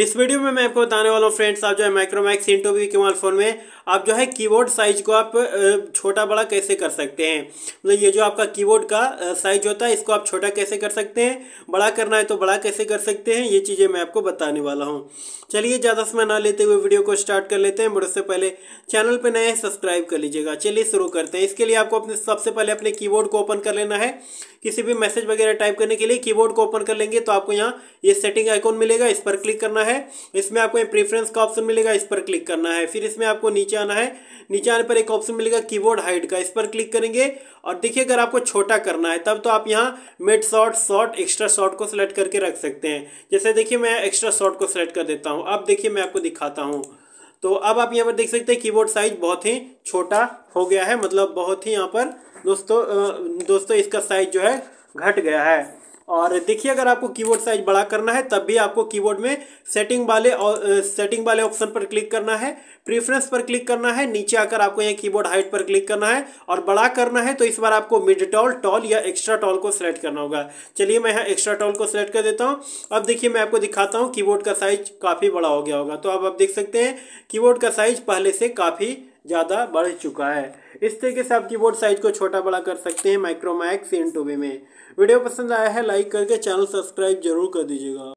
इस वीडियो में मैं आपको बताने वाला हूँ फ्रेंड्स आप जो है माइक्रोमैक्स इंटो वी के फोन में आप जो है कीबोर्ड साइज को आप छोटा बड़ा कैसे कर सकते हैं मतलब ये जो आपका कीबोर्ड का साइज होता है इसको आप छोटा कैसे कर सकते हैं बड़ा करना है तो बड़ा कैसे कर सकते हैं ये चीज़ें मैं आपको बताने वाला हूँ चलिए ज़्यादा समय ना लेते हुए वीडियो को स्टार्ट कर लेते हैं बट उससे पहले चैनल पर नए सब्सक्राइब कर लीजिएगा चलिए शुरू करते हैं इसके लिए आपको अपने सबसे पहले अपने की को ओपन कर लेना है किसी भी मैसेज वगैरह टाइप करने के लिए की को ओपन कर लेंगे तो आपको यहाँ ये सेटिंग आइकॉन मिलेगा इस पर क्लिक करना करना है इसमें आपको प्रेफरेंस का ऑप्शन मिलेगा इस पर क्लिक करना है फिर इसमें आपको नीचे आना है नीचे आने पर एक ऑप्शन मिलेगा कीबोर्ड हाइट का इस पर क्लिक करेंगे और देखिए अगर आपको छोटा करना है तब तो आप यहाँ mid short short extra short को सिलेक्ट करके रख सकते हैं जैसे देखिए मैं एक्स्ट्रा शॉर्ट को सिलेक्ट कर देता हूँ अब देखिए मैं आपको दिखाता हूँ तो अब आप यहाँ पर देख सकते हैं कीबोर्ड साइज बहुत ही छोटा हो गया है मतलब बहुत ही यहाँ पर दोस्तों दोस्तों इसका साइज जो है घट गया है और देखिए अगर आपको कीबोर्ड साइज बड़ा करना है तब भी आपको कीबोर्ड में सेटिंग वाले और सेटिंग वाले ऑप्शन पर क्लिक करना है प्रीफ्रेंस पर क्लिक करना है नीचे आकर आपको यहाँ कीबोर्ड हाइट पर क्लिक करना है और बड़ा करना है तो इस बार आपको मिड टॉल टॉल या एक्स्ट्रा टॉल को सिलेक्ट करना होगा चलिए मैं यहाँ एक्स्ट्रा टॉल को सिलेक्ट कर देता हूँ अब देखिए मैं आपको दिखाता हूँ कीबोर्ड का साइज काफ़ी बड़ा हो गया होगा तो अब आप देख सकते हैं कीबोर्ड का साइज पहले से काफ़ी ज़्यादा बढ़ चुका है इस तरीके से आप कीबोर्ड साइज को छोटा बड़ा कर सकते हैं माइक्रोमैक्स इन टू में वीडियो पसंद आया है लाइक करके चैनल सब्सक्राइब जरूर कर दीजिएगा